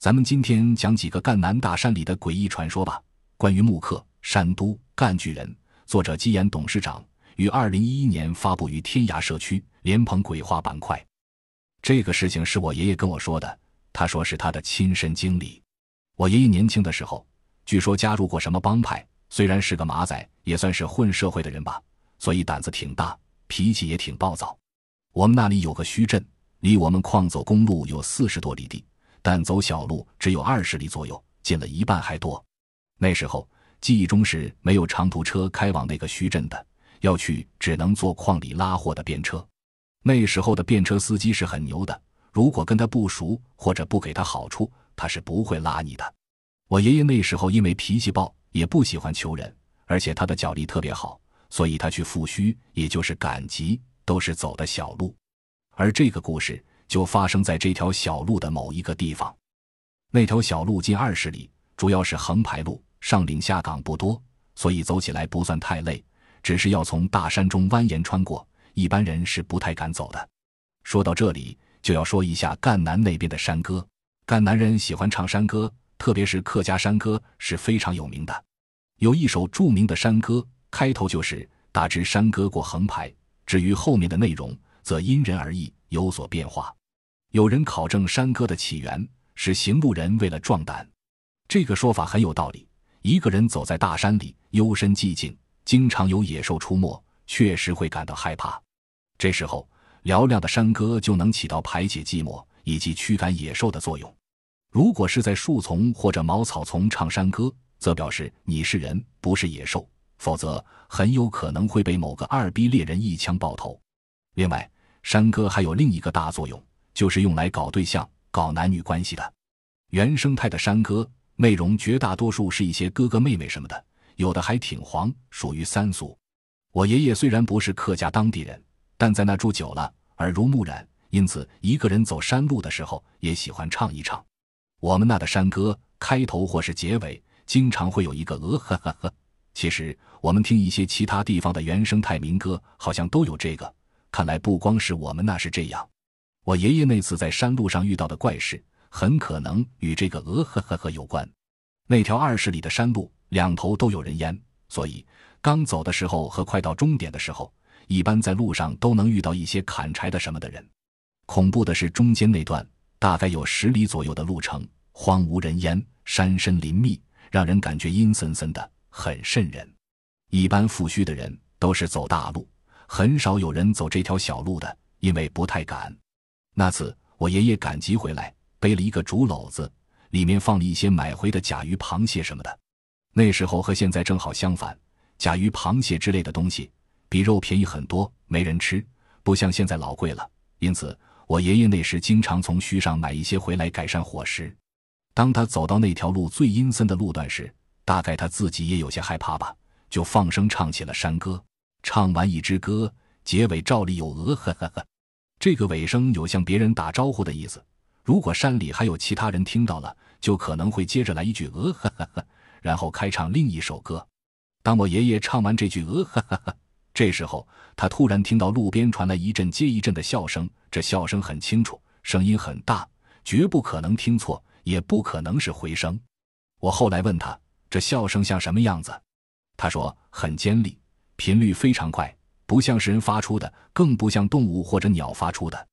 咱们今天讲几个赣南大山里的诡异传说吧。关于木刻山都赣巨人，作者基岩董事长，于二零一一年发布于天涯社区莲蓬鬼话板块。这个事情是我爷爷跟我说的，他说是他的亲身经历。我爷爷年轻的时候，据说加入过什么帮派，虽然是个马仔，也算是混社会的人吧，所以胆子挺大，脾气也挺暴躁。我们那里有个圩镇，离我们矿走公路有四十多里地。但走小路只有二十里左右，近了一半还多。那时候记忆中是没有长途车开往那个墟镇的，要去只能坐矿里拉货的便车。那时候的便车司机是很牛的，如果跟他不熟或者不给他好处，他是不会拉你的。我爷爷那时候因为脾气暴，也不喜欢求人，而且他的脚力特别好，所以他去富墟也就是赶集，都是走的小路。而这个故事。就发生在这条小路的某一个地方。那条小路近二十里，主要是横排路，上岭下岗不多，所以走起来不算太累，只是要从大山中蜿蜒穿过，一般人是不太敢走的。说到这里，就要说一下赣南那边的山歌。赣南人喜欢唱山歌，特别是客家山歌是非常有名的。有一首著名的山歌，开头就是“打支山歌过横排”，至于后面的内容，则因人而异，有所变化。有人考证山歌的起源是行路人为了壮胆，这个说法很有道理。一个人走在大山里，幽深寂静，经常有野兽出没，确实会感到害怕。这时候，嘹亮的山歌就能起到排解寂寞以及驱赶野兽的作用。如果是在树丛或者茅草丛唱山歌，则表示你是人，不是野兽，否则很有可能会被某个二逼猎人一枪爆头。另外，山歌还有另一个大作用。就是用来搞对象、搞男女关系的，原生态的山歌内容绝大多数是一些哥哥妹妹什么的，有的还挺黄，属于三俗。我爷爷虽然不是客家当地人，但在那住久了，耳濡目染，因此一个人走山路的时候也喜欢唱一唱。我们那的山歌开头或是结尾经常会有一个“呃呵呵呵”。其实我们听一些其他地方的原生态民歌，好像都有这个，看来不光是我们那是这样。我爷爷那次在山路上遇到的怪事，很可能与这个鹅呵呵呵有关。那条二十里的山路两头都有人烟，所以刚走的时候和快到终点的时候，一般在路上都能遇到一些砍柴的什么的人。恐怖的是中间那段，大概有十里左右的路程，荒无人烟，山深林密，让人感觉阴森森的，很瘆人。一般富虚的人都是走大路，很少有人走这条小路的，因为不太敢。那次我爷爷赶集回来，背了一个竹篓子，里面放了一些买回的甲鱼、螃蟹什么的。那时候和现在正好相反，甲鱼、螃蟹之类的东西比肉便宜很多，没人吃，不像现在老贵了。因此，我爷爷那时经常从墟上买一些回来改善伙食。当他走到那条路最阴森的路段时，大概他自己也有些害怕吧，就放声唱起了山歌。唱完一支歌，结尾照例有鹅，呵呵呵。这个尾声有向别人打招呼的意思，如果山里还有其他人听到了，就可能会接着来一句“鹅”，然后开唱另一首歌。当我爷爷唱完这句“鹅”，这时候他突然听到路边传来一阵接一阵的笑声，这笑声很清楚，声音很大，绝不可能听错，也不可能是回声。我后来问他，这笑声像什么样子？他说很尖利，频率非常快。不像是人发出的，更不像动物或者鸟发出的。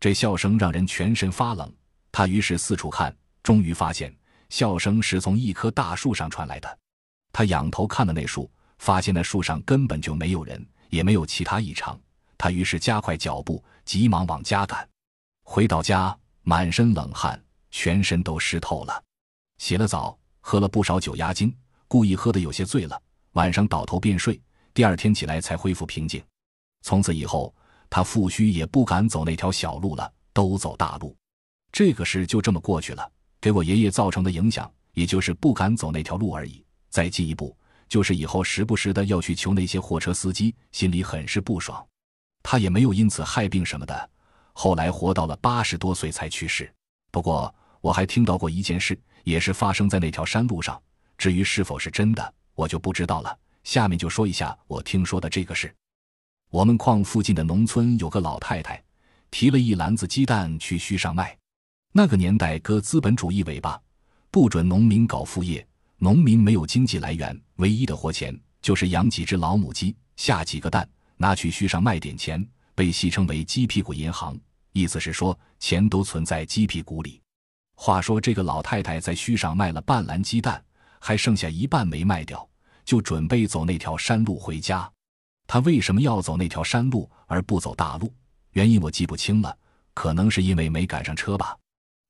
这笑声让人全身发冷。他于是四处看，终于发现笑声是从一棵大树上传来的。他仰头看了那树，发现那树上根本就没有人，也没有其他异常。他于是加快脚步，急忙往家赶。回到家，满身冷汗，全身都湿透了。洗了澡，喝了不少酒压惊，故意喝得有些醉了。晚上倒头便睡。第二天起来才恢复平静，从此以后他父虚也不敢走那条小路了，都走大路。这个事就这么过去了，给我爷爷造成的影响也就是不敢走那条路而已。再进一步就是以后时不时的要去求那些货车司机，心里很是不爽。他也没有因此害病什么的，后来活到了八十多岁才去世。不过我还听到过一件事，也是发生在那条山路上，至于是否是真的，我就不知道了。下面就说一下我听说的这个事。我们矿附近的农村有个老太太，提了一篮子鸡蛋去墟上卖。那个年代，割资本主义尾巴，不准农民搞副业，农民没有经济来源，唯一的活钱就是养几只老母鸡，下几个蛋，拿去墟上卖点钱，被戏称为“鸡屁股银行”，意思是说钱都存在鸡屁股里。话说，这个老太太在墟上卖了半篮鸡蛋，还剩下一半没卖掉。就准备走那条山路回家，他为什么要走那条山路而不走大路？原因我记不清了，可能是因为没赶上车吧。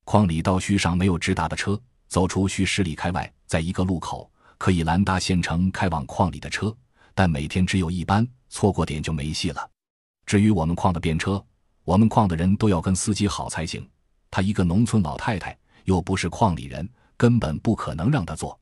矿里到墟上没有直达的车，走出需十里开外，在一个路口可以拦达县城开往矿里的车，但每天只有一班，错过点就没戏了。至于我们矿的便车，我们矿的人都要跟司机好才行，她一个农村老太太，又不是矿里人，根本不可能让她坐。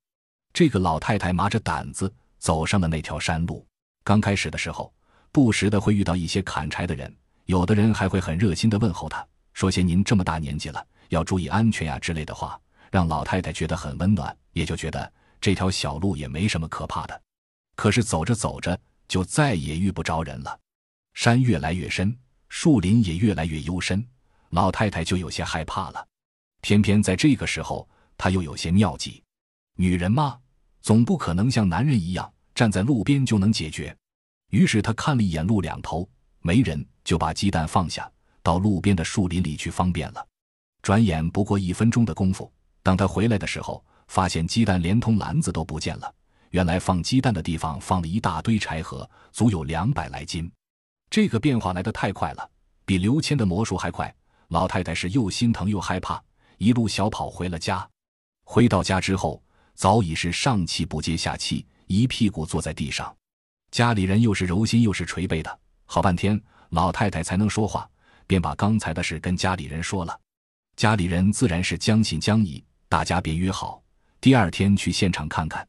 这个老太太麻着胆子走上了那条山路。刚开始的时候，不时的会遇到一些砍柴的人，有的人还会很热心的问候他，说些“您这么大年纪了，要注意安全呀”之类的话，让老太太觉得很温暖，也就觉得这条小路也没什么可怕的。可是走着走着，就再也遇不着人了。山越来越深，树林也越来越幽深，老太太就有些害怕了。偏偏在这个时候，她又有些妙计。女人嘛。总不可能像男人一样站在路边就能解决，于是他看了一眼路两头没人，就把鸡蛋放下，到路边的树林里去方便了。转眼不过一分钟的功夫，等他回来的时候，发现鸡蛋连同篮子都不见了。原来放鸡蛋的地方放了一大堆柴禾，足有两百来斤。这个变化来得太快了，比刘谦的魔术还快。老太太是又心疼又害怕，一路小跑回了家。回到家之后。早已是上气不接下气，一屁股坐在地上。家里人又是揉心又是捶背的，好半天老太太才能说话，便把刚才的事跟家里人说了。家里人自然是将信将疑，大家别约好，第二天去现场看看。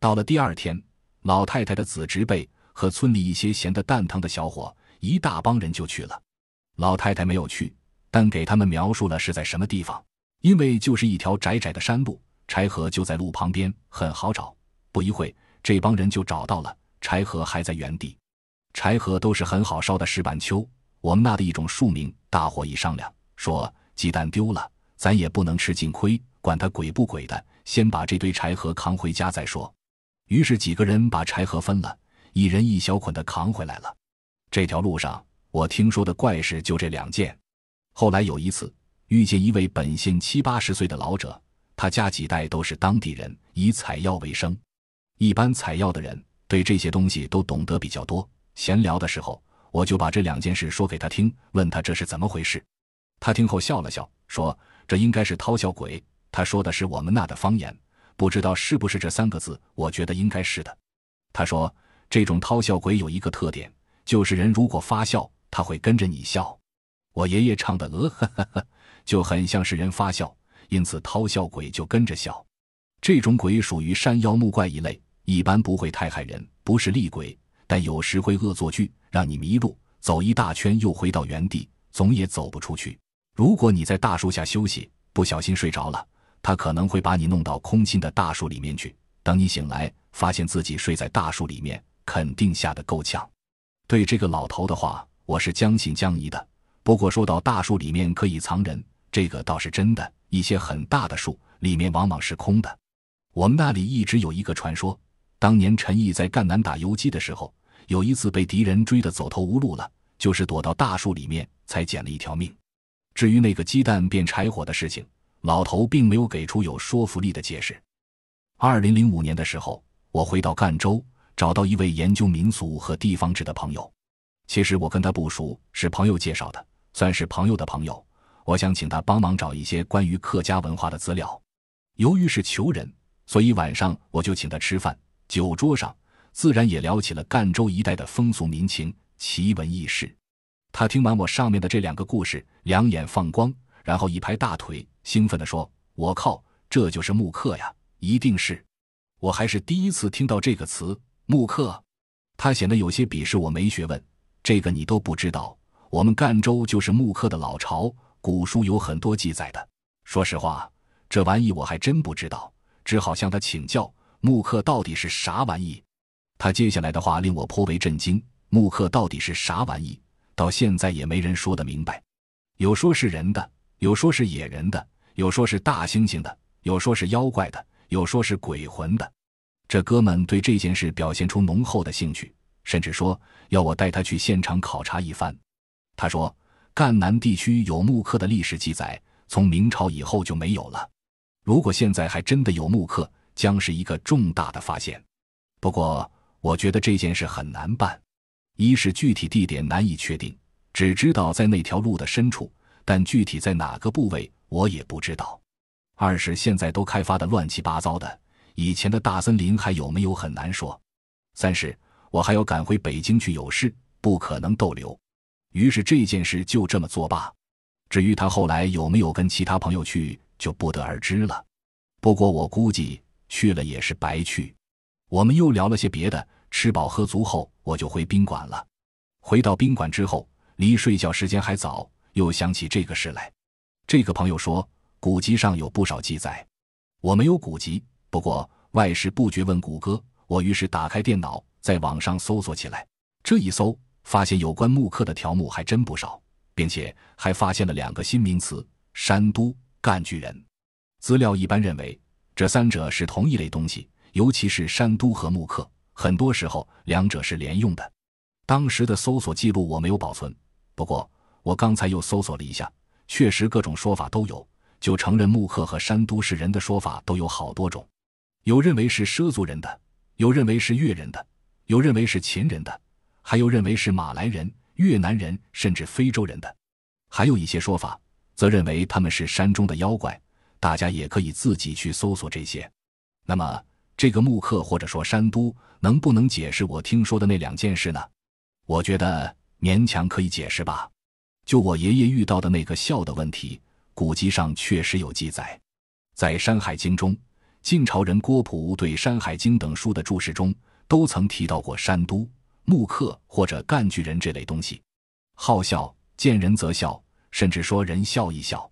到了第二天，老太太的子侄辈和村里一些闲得蛋疼的小伙一大帮人就去了。老太太没有去，但给他们描述了是在什么地方，因为就是一条窄窄的山路。柴禾就在路旁边，很好找。不一会，这帮人就找到了柴禾，还在原地。柴禾都是很好烧的石板丘，我们那的一种树名。大伙一商量，说鸡蛋丢了，咱也不能吃尽亏，管他鬼不鬼的，先把这堆柴禾扛回家再说。于是几个人把柴禾分了，一人一小捆的扛回来了。这条路上，我听说的怪事就这两件。后来有一次，遇见一位本县七八十岁的老者。他家几代都是当地人，以采药为生。一般采药的人对这些东西都懂得比较多。闲聊的时候，我就把这两件事说给他听，问他这是怎么回事。他听后笑了笑，说：“这应该是掏笑鬼。”他说的是我们那的方言，不知道是不是这三个字。我觉得应该是的。他说：“这种掏笑鬼有一个特点，就是人如果发笑，他会跟着你笑。我爷爷唱的‘呃’，就很像是人发笑。”因此，掏笑鬼就跟着笑。这种鬼属于山妖木怪一类，一般不会太害人，不是厉鬼，但有时会恶作剧，让你迷路，走一大圈又回到原地，总也走不出去。如果你在大树下休息，不小心睡着了，他可能会把你弄到空心的大树里面去。等你醒来，发现自己睡在大树里面，肯定吓得够呛。对这个老头的话，我是将信将疑的。不过说到大树里面可以藏人，这个倒是真的。一些很大的树里面往往是空的。我们那里一直有一个传说：当年陈毅在赣南打游击的时候，有一次被敌人追得走投无路了，就是躲到大树里面才捡了一条命。至于那个鸡蛋变柴火的事情，老头并没有给出有说服力的解释。二零零五年的时候，我回到赣州，找到一位研究民俗和地方志的朋友。其实我跟他不熟，是朋友介绍的，算是朋友的朋友。我想请他帮忙找一些关于客家文化的资料，由于是求人，所以晚上我就请他吃饭。酒桌上自然也聊起了赣州一带的风俗民情、奇闻异事。他听完我上面的这两个故事，两眼放光，然后一拍大腿，兴奋地说：“我靠，这就是木刻呀！一定是，我还是第一次听到这个词‘木刻’。”他显得有些鄙视我没学问：“这个你都不知道？我们赣州就是木刻的老巢。”古书有很多记载的。说实话，这玩意我还真不知道，只好向他请教。木刻到底是啥玩意？他接下来的话令我颇为震惊：木刻到底是啥玩意？到现在也没人说得明白。有说是人的，有说是野人的，有说是大猩猩的，有说是妖怪的，有说是鬼魂的。这哥们对这件事表现出浓厚的兴趣，甚至说要我带他去现场考察一番。他说。赣南地区有木刻的历史记载，从明朝以后就没有了。如果现在还真的有木刻，将是一个重大的发现。不过，我觉得这件事很难办。一是具体地点难以确定，只知道在那条路的深处，但具体在哪个部位我也不知道；二是现在都开发的乱七八糟的，以前的大森林还有没有很难说；三是我还要赶回北京去有事，不可能逗留。于是这件事就这么作罢。至于他后来有没有跟其他朋友去，就不得而知了。不过我估计去了也是白去。我们又聊了些别的，吃饱喝足后，我就回宾馆了。回到宾馆之后，离睡觉时间还早，又想起这个事来。这个朋友说古籍上有不少记载，我没有古籍，不过外事不绝问谷歌。我于是打开电脑，在网上搜索起来。这一搜。发现有关木刻的条目还真不少，并且还发现了两个新名词：山都、干巨人。资料一般认为这三者是同一类东西，尤其是山都和木刻，很多时候两者是连用的。当时的搜索记录我没有保存，不过我刚才又搜索了一下，确实各种说法都有。就承认木刻和山都是人的说法都有好多种，有认为是畲族人的，有认为是越人的，有认为是秦人的。还有认为是马来人、越南人，甚至非洲人的；还有一些说法则认为他们是山中的妖怪。大家也可以自己去搜索这些。那么，这个木刻或者说山都能不能解释我听说的那两件事呢？我觉得勉强可以解释吧。就我爷爷遇到的那个笑的问题，古籍上确实有记载。在《山海经》中，晋朝人郭璞对《山海经》等书的注释中，都曾提到过山都。木刻或者干巨人这类东西，好笑，见人则笑，甚至说人笑一笑。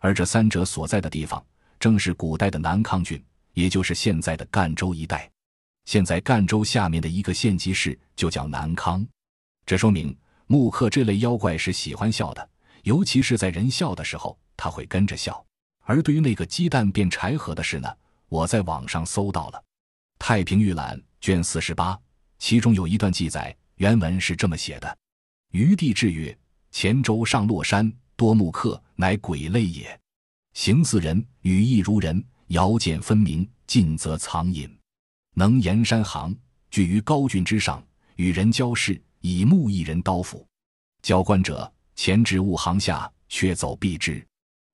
而这三者所在的地方，正是古代的南康郡，也就是现在的赣州一带。现在赣州下面的一个县级市就叫南康。这说明木刻这类妖怪是喜欢笑的，尤其是在人笑的时候，他会跟着笑。而对于那个鸡蛋变柴禾的事呢，我在网上搜到了，《太平御览》卷四十八。其中有一段记载，原文是这么写的：“余帝至曰，黔州上洛山多木客，乃鬼类也，形似人，语翼如人，遥见分明，近则藏隐，能言山行，居于高峻之上，与人交视，以木一人刀斧，交官者前至物行下，却走避之。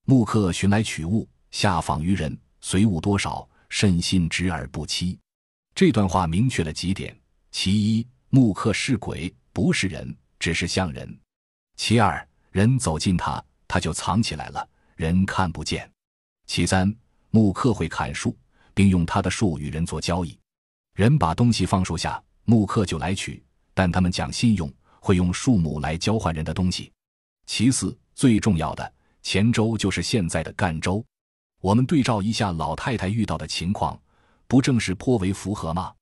木客寻来取物，下访于人，随物多少，甚信直而不欺。”这段话明确了几点。其一，木刻是鬼，不是人，只是像人；其二，人走近他，他就藏起来了，人看不见；其三，木刻会砍树，并用他的树与人做交易，人把东西放树下，木刻就来取，但他们讲信用，会用树木来交换人的东西。其四，最重要的，虔州就是现在的赣州，我们对照一下老太太遇到的情况，不正是颇为符合吗？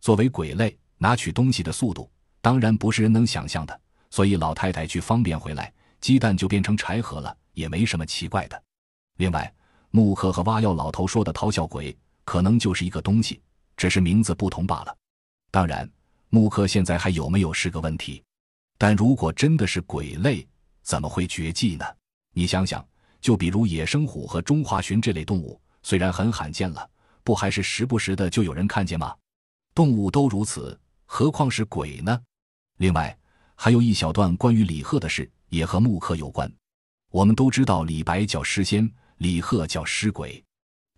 作为鬼类。拿取东西的速度当然不是人能想象的，所以老太太去方便回来，鸡蛋就变成柴盒了，也没什么奇怪的。另外，木克和挖药老头说的淘笑鬼，可能就是一个东西，只是名字不同罢了。当然，木克现在还有没有是个问题，但如果真的是鬼类，怎么会绝迹呢？你想想，就比如野生虎和中华鲟这类动物，虽然很罕见了，不还是时不时的就有人看见吗？动物都如此。何况是鬼呢？另外，还有一小段关于李贺的事也和木刻有关。我们都知道李白叫诗仙，李贺叫诗鬼。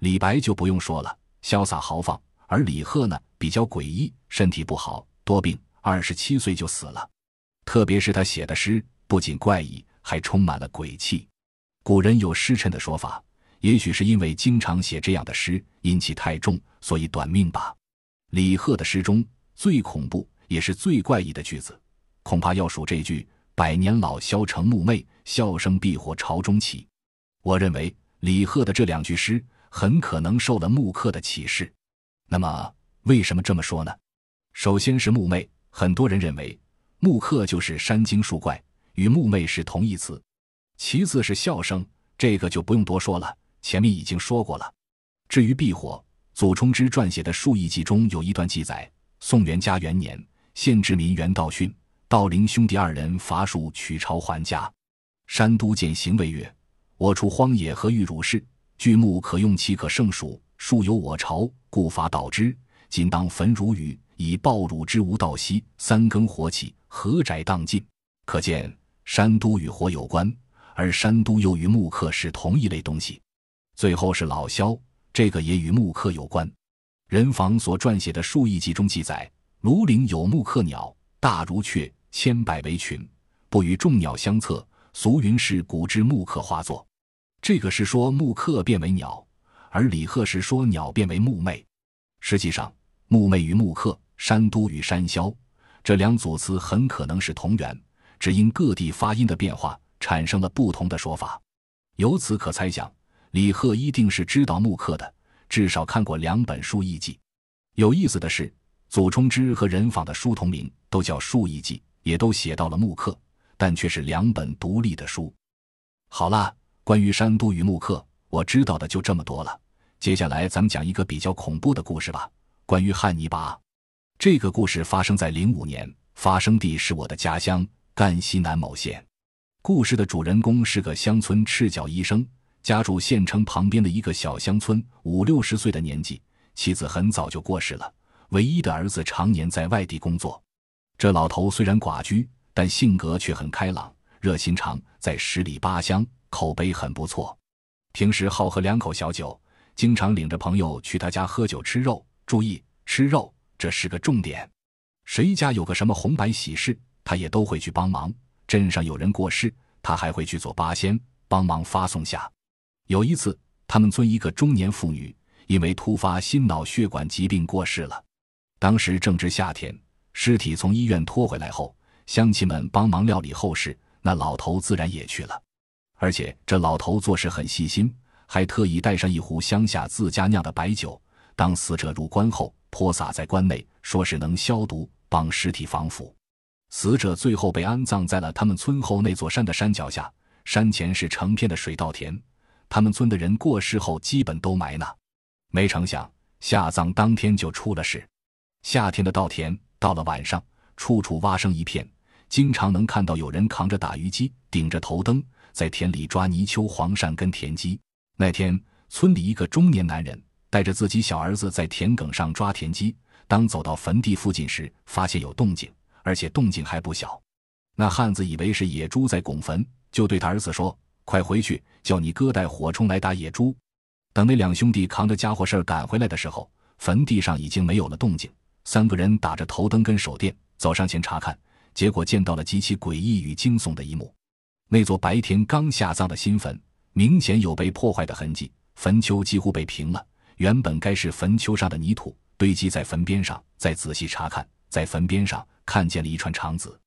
李白就不用说了，潇洒豪放；而李贺呢，比较诡异，身体不好，多病，二十七岁就死了。特别是他写的诗，不仅怪异，还充满了鬼气。古人有诗臣的说法，也许是因为经常写这样的诗，阴气太重，所以短命吧。李贺的诗中。最恐怖也是最怪异的句子，恐怕要数这句“百年老萧成木魅，笑声碧火朝中起”。我认为李贺的这两句诗很可能受了木刻的启示。那么为什么这么说呢？首先是木魅，很多人认为木刻就是山精树怪，与木魅是同义词。其次是笑声，这个就不用多说了，前面已经说过了。至于避火，祖冲之撰写的《数亿记》中有一段记载。宋元嘉元年，县治民袁道勋、道陵兄弟二人伐树取巢还家，山都见行为曰：“我出荒野，何欲汝事？巨木可用，其可胜数？树有我朝，故伐倒之。今当焚汝雨，以报汝之无道兮。”三更火起，何宅荡尽。可见山都与火有关，而山都又与木刻是同一类东西。最后是老萧，这个也与木刻有关。人房所撰写的数亿集中记载，庐陵有木刻鸟，大如雀，千百为群，不与众鸟相测。俗云是古之木刻化作。这个是说木刻变为鸟，而李贺是说鸟变为木魅。实际上，木魅与木刻、山都与山魈这两组词很可能是同源，只因各地发音的变化产生了不同的说法。由此可猜想，李贺一定是知道木刻的。至少看过两本书《艺记》，有意思的是，祖冲之和任昉的书同名，都叫《书艺记》，也都写到了木刻，但却是两本独立的书。好啦，关于山都与木刻，我知道的就这么多了。接下来咱们讲一个比较恐怖的故事吧，关于汉尼拔。这个故事发生在零五年，发生地是我的家乡赣西南某县。故事的主人公是个乡村赤脚医生。家住县城旁边的一个小乡村，五六十岁的年纪，妻子很早就过世了，唯一的儿子常年在外地工作。这老头虽然寡居，但性格却很开朗，热心肠，在十里八乡口碑很不错。平时好喝两口小酒，经常领着朋友去他家喝酒吃肉。注意，吃肉这是个重点。谁家有个什么红白喜事，他也都会去帮忙。镇上有人过世，他还会去做八仙，帮忙发送下。有一次，他们村一个中年妇女因为突发心脑血管疾病过世了。当时正值夏天，尸体从医院拖回来后，乡亲们帮忙料理后事，那老头自然也去了。而且这老头做事很细心，还特意带上一壶乡下自家酿的白酒。当死者入棺后，泼洒在棺内，说是能消毒、帮尸体防腐。死者最后被安葬在了他们村后那座山的山脚下，山前是成片的水稻田。他们村的人过世后基本都埋呢。没成想下葬当天就出了事。夏天的稻田到了晚上，处处蛙声一片，经常能看到有人扛着打鱼机，顶着头灯，在田里抓泥鳅、黄鳝跟田鸡。那天，村里一个中年男人带着自己小儿子在田埂上抓田鸡，当走到坟地附近时，发现有动静，而且动静还不小。那汉子以为是野猪在拱坟，就对他儿子说。快回去叫你哥带火铳来打野猪。等那两兄弟扛着家伙事儿赶回来的时候，坟地上已经没有了动静。三个人打着头灯跟手电走上前查看，结果见到了极其诡异与惊悚的一幕：那座白天刚下葬的新坟，明显有被破坏的痕迹，坟丘几乎被平了。原本该是坟丘上的泥土堆积在坟边上，再仔细查看，在坟边上看见了一串肠子。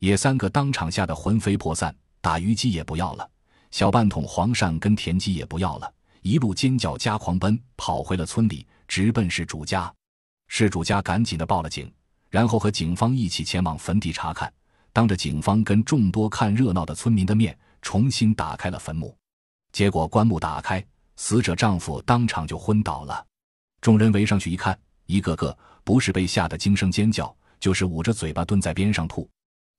野三个当场吓得魂飞魄散，打鱼鸡也不要了。小半桶黄鳝跟田鸡也不要了，一路尖叫加狂奔，跑回了村里，直奔事主家。事主家赶紧的报了警，然后和警方一起前往坟地查看。当着警方跟众多看热闹的村民的面，重新打开了坟墓。结果棺木打开，死者丈夫当场就昏倒了。众人围上去一看，一个个不是被吓得惊声尖叫，就是捂着嘴巴蹲在边上吐。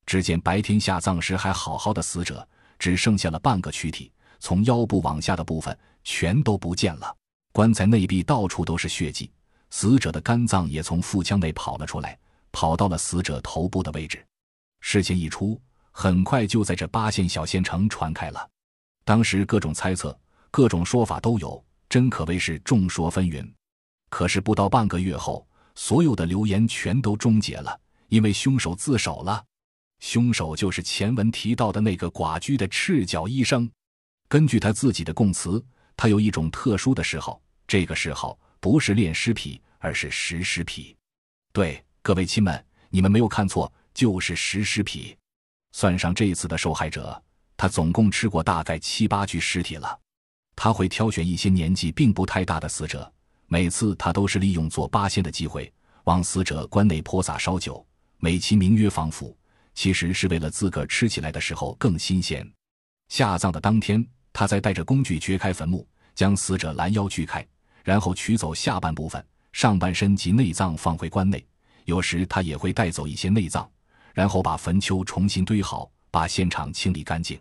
只见白天下葬时还好好的死者。只剩下了半个躯体，从腰部往下的部分全都不见了。棺材内壁到处都是血迹，死者的肝脏也从腹腔内跑了出来，跑到了死者头部的位置。事情一出，很快就在这八县小县城传开了。当时各种猜测、各种说法都有，真可谓是众说纷纭。可是不到半个月后，所有的流言全都终结了，因为凶手自首了。凶手就是前文提到的那个寡居的赤脚医生。根据他自己的供词，他有一种特殊的嗜好，这个嗜好不是练尸皮，而是食尸皮。对，各位亲们，你们没有看错，就是食尸皮。算上这一次的受害者，他总共吃过大概七八具尸体了。他会挑选一些年纪并不太大的死者，每次他都是利用做八仙的机会，往死者棺内泼洒烧酒，美其名曰防腐。其实是为了自个吃起来的时候更新鲜。下葬的当天，他在带着工具掘开坟墓，将死者拦腰锯开，然后取走下半部分，上半身及内脏放回棺内。有时他也会带走一些内脏，然后把坟丘重新堆好，把现场清理干净。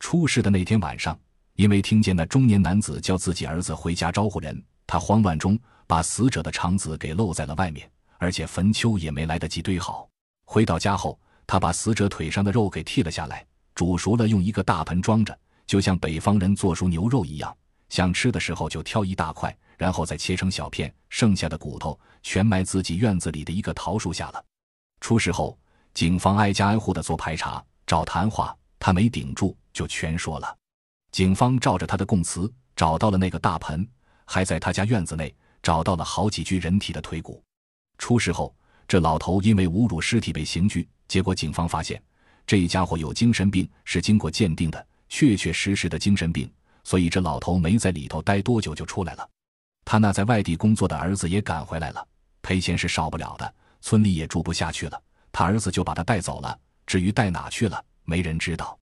出事的那天晚上，因为听见那中年男子叫自己儿子回家招呼人，他慌乱中把死者的肠子给露在了外面，而且坟丘也没来得及堆好。回到家后。他把死者腿上的肉给剃了下来，煮熟了，用一个大盆装着，就像北方人做熟牛肉一样。想吃的时候就挑一大块，然后再切成小片。剩下的骨头全埋自己院子里的一个桃树下了。出事后，警方挨家挨户的做排查，找谈话，他没顶住，就全说了。警方照着他的供词找到了那个大盆，还在他家院子内找到了好几具人体的腿骨。出事后。这老头因为侮辱尸体被刑拘，结果警方发现这家伙有精神病，是经过鉴定的，确确实实的精神病，所以这老头没在里头待多久就出来了。他那在外地工作的儿子也赶回来了，赔钱是少不了的，村里也住不下去了，他儿子就把他带走了。至于带哪去了，没人知道。